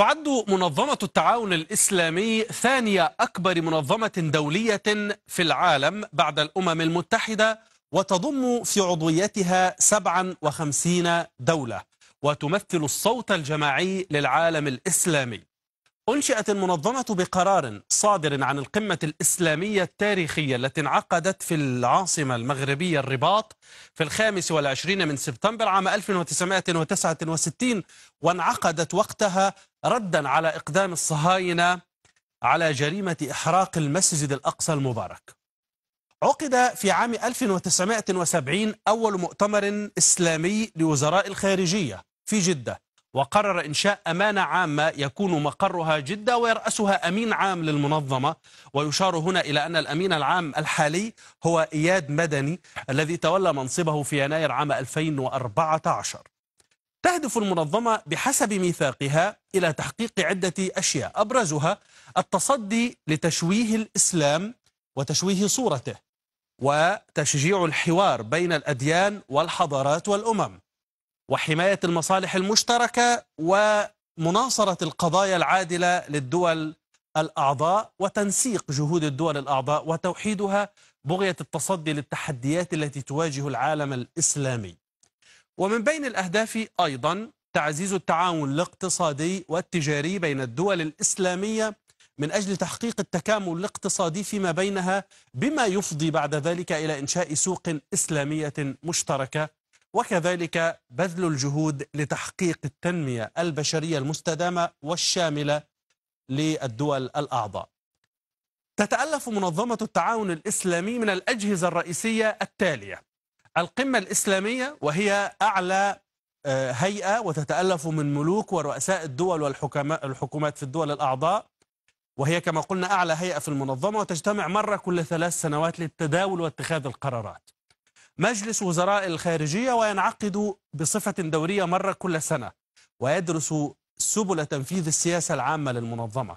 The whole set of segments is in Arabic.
تعد منظمة التعاون الإسلامي ثانية أكبر منظمة دولية في العالم بعد الأمم المتحدة وتضم في عضويتها 57 دولة وتمثل الصوت الجماعي للعالم الإسلامي أنشئت المنظمة بقرار صادر عن القمة الإسلامية التاريخية التي انعقدت في العاصمة المغربية الرباط في الخامس والعشرين من سبتمبر عام 1969 وانعقدت وقتها ردا على إقدام الصهاينة على جريمة إحراق المسجد الأقصى المبارك عقد في عام 1970 أول مؤتمر إسلامي لوزراء الخارجية في جدة وقرر إنشاء أمانة عامة يكون مقرها جدة ويرأسها أمين عام للمنظمة ويشار هنا إلى أن الأمين العام الحالي هو إياد مدني الذي تولى منصبه في يناير عام 2014 تهدف المنظمة بحسب ميثاقها إلى تحقيق عدة أشياء أبرزها التصدي لتشويه الإسلام وتشويه صورته وتشجيع الحوار بين الأديان والحضارات والأمم وحماية المصالح المشتركة ومناصرة القضايا العادلة للدول الأعضاء وتنسيق جهود الدول الأعضاء وتوحيدها بغية التصدي للتحديات التي تواجه العالم الإسلامي ومن بين الأهداف أيضا تعزيز التعاون الاقتصادي والتجاري بين الدول الإسلامية من أجل تحقيق التكامل الاقتصادي فيما بينها بما يفضي بعد ذلك إلى إنشاء سوق إسلامية مشتركة وكذلك بذل الجهود لتحقيق التنمية البشرية المستدامة والشاملة للدول الأعضاء تتألف منظمة التعاون الإسلامي من الأجهزة الرئيسية التالية القمة الإسلامية وهي أعلى آه، هيئة وتتألف من ملوك ورؤساء الدول والحكومات في الدول الأعضاء وهي كما قلنا أعلى هيئة في المنظمة وتجتمع مرة كل ثلاث سنوات للتداول واتخاذ القرارات مجلس وزراء الخارجية وينعقد بصفة دورية مرة كل سنة ويدرس سبل تنفيذ السياسة العامة للمنظمة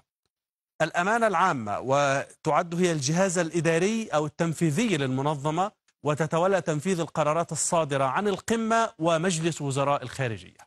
الأمانة العامة وتعد هي الجهاز الإداري أو التنفيذي للمنظمة وتتولى تنفيذ القرارات الصادرة عن القمة ومجلس وزراء الخارجية